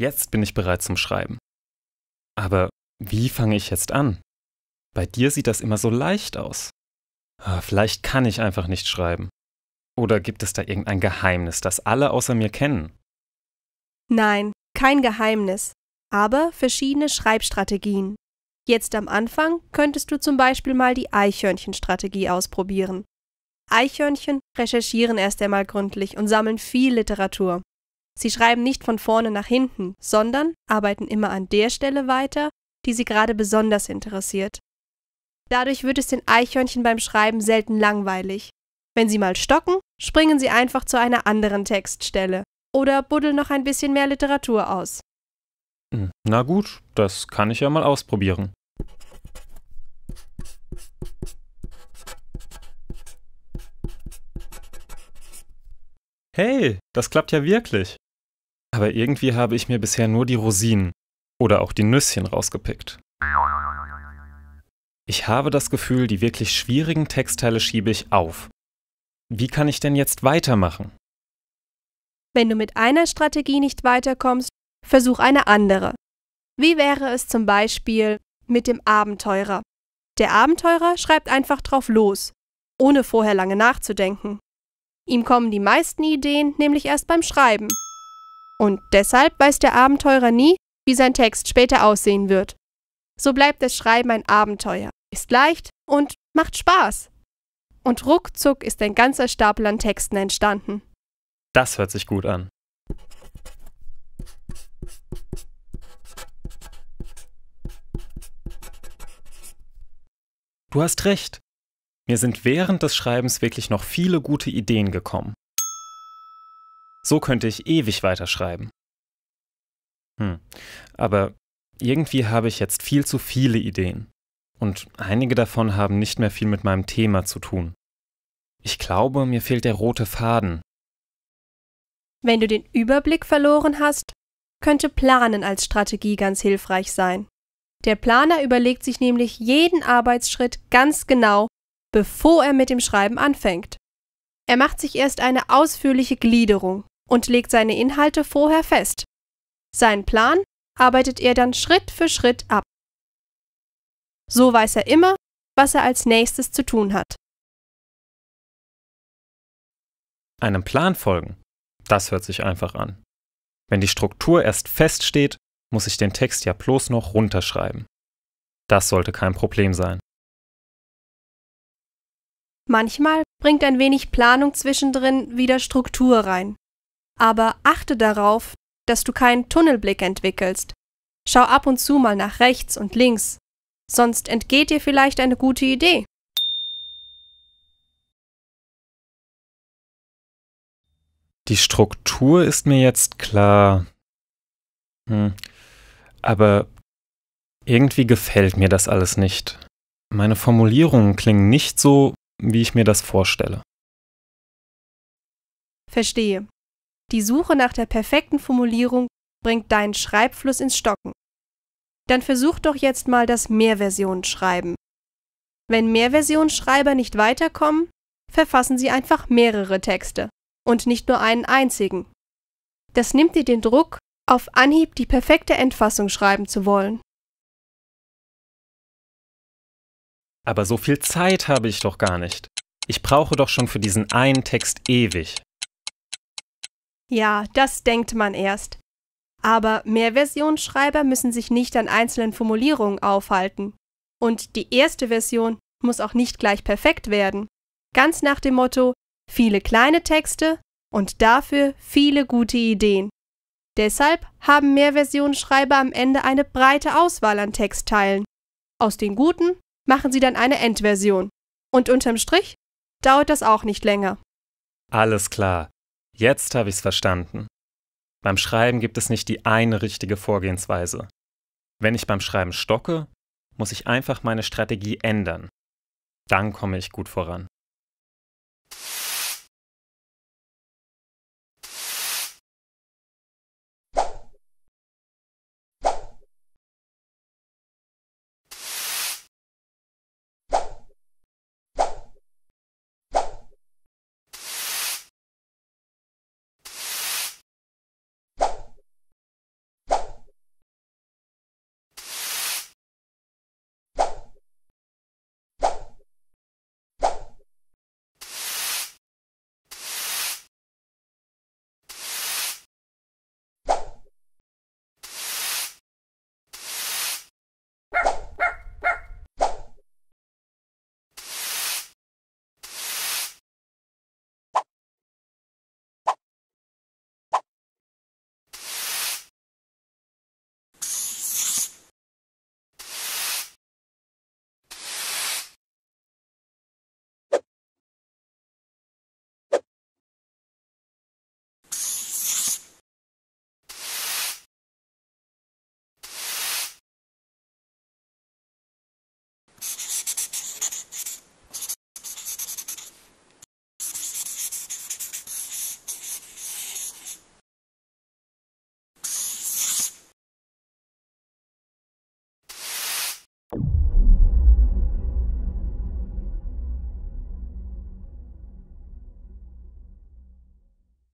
Jetzt bin ich bereit zum Schreiben. Aber wie fange ich jetzt an? Bei dir sieht das immer so leicht aus. Ah, vielleicht kann ich einfach nicht schreiben. Oder gibt es da irgendein Geheimnis, das alle außer mir kennen? Nein, kein Geheimnis, aber verschiedene Schreibstrategien. Jetzt am Anfang könntest du zum Beispiel mal die Eichhörnchenstrategie ausprobieren. Eichhörnchen recherchieren erst einmal gründlich und sammeln viel Literatur. Sie schreiben nicht von vorne nach hinten, sondern arbeiten immer an der Stelle weiter, die sie gerade besonders interessiert. Dadurch wird es den Eichhörnchen beim Schreiben selten langweilig. Wenn sie mal stocken, springen sie einfach zu einer anderen Textstelle oder buddeln noch ein bisschen mehr Literatur aus. Hm, na gut, das kann ich ja mal ausprobieren. Hey, das klappt ja wirklich aber irgendwie habe ich mir bisher nur die Rosinen oder auch die Nüsschen rausgepickt. Ich habe das Gefühl, die wirklich schwierigen Textteile schiebe ich auf. Wie kann ich denn jetzt weitermachen? Wenn du mit einer Strategie nicht weiterkommst, versuch eine andere. Wie wäre es zum Beispiel mit dem Abenteurer? Der Abenteurer schreibt einfach drauf los, ohne vorher lange nachzudenken. Ihm kommen die meisten Ideen nämlich erst beim Schreiben. Und deshalb weiß der Abenteurer nie, wie sein Text später aussehen wird. So bleibt das Schreiben ein Abenteuer, ist leicht und macht Spaß. Und ruckzuck ist ein ganzer Stapel an Texten entstanden. Das hört sich gut an. Du hast recht. Mir sind während des Schreibens wirklich noch viele gute Ideen gekommen. So könnte ich ewig weiterschreiben. Hm, aber irgendwie habe ich jetzt viel zu viele Ideen. Und einige davon haben nicht mehr viel mit meinem Thema zu tun. Ich glaube, mir fehlt der rote Faden. Wenn du den Überblick verloren hast, könnte Planen als Strategie ganz hilfreich sein. Der Planer überlegt sich nämlich jeden Arbeitsschritt ganz genau, bevor er mit dem Schreiben anfängt. Er macht sich erst eine ausführliche Gliederung und legt seine Inhalte vorher fest. Seinen Plan arbeitet er dann Schritt für Schritt ab. So weiß er immer, was er als nächstes zu tun hat. Einem Plan folgen. Das hört sich einfach an. Wenn die Struktur erst feststeht, muss ich den Text ja bloß noch runterschreiben. Das sollte kein Problem sein. Manchmal bringt ein wenig Planung zwischendrin wieder Struktur rein aber achte darauf, dass du keinen Tunnelblick entwickelst. Schau ab und zu mal nach rechts und links, sonst entgeht dir vielleicht eine gute Idee. Die Struktur ist mir jetzt klar. Hm. Aber irgendwie gefällt mir das alles nicht. Meine Formulierungen klingen nicht so, wie ich mir das vorstelle. Verstehe. Die Suche nach der perfekten Formulierung bringt deinen Schreibfluss ins Stocken. Dann versuch doch jetzt mal das Mehrversionsschreiben. Wenn Mehrversionsschreiber nicht weiterkommen, verfassen sie einfach mehrere Texte und nicht nur einen einzigen. Das nimmt dir den Druck, auf Anhieb die perfekte Endfassung schreiben zu wollen. Aber so viel Zeit habe ich doch gar nicht. Ich brauche doch schon für diesen einen Text ewig. Ja, das denkt man erst. Aber Mehrversionsschreiber müssen sich nicht an einzelnen Formulierungen aufhalten. Und die erste Version muss auch nicht gleich perfekt werden. Ganz nach dem Motto viele kleine Texte und dafür viele gute Ideen. Deshalb haben Mehrversionsschreiber am Ende eine breite Auswahl an Textteilen. Aus den guten machen sie dann eine Endversion. Und unterm Strich dauert das auch nicht länger. Alles klar. Jetzt habe ich es verstanden. Beim Schreiben gibt es nicht die eine richtige Vorgehensweise. Wenn ich beim Schreiben stocke, muss ich einfach meine Strategie ändern. Dann komme ich gut voran.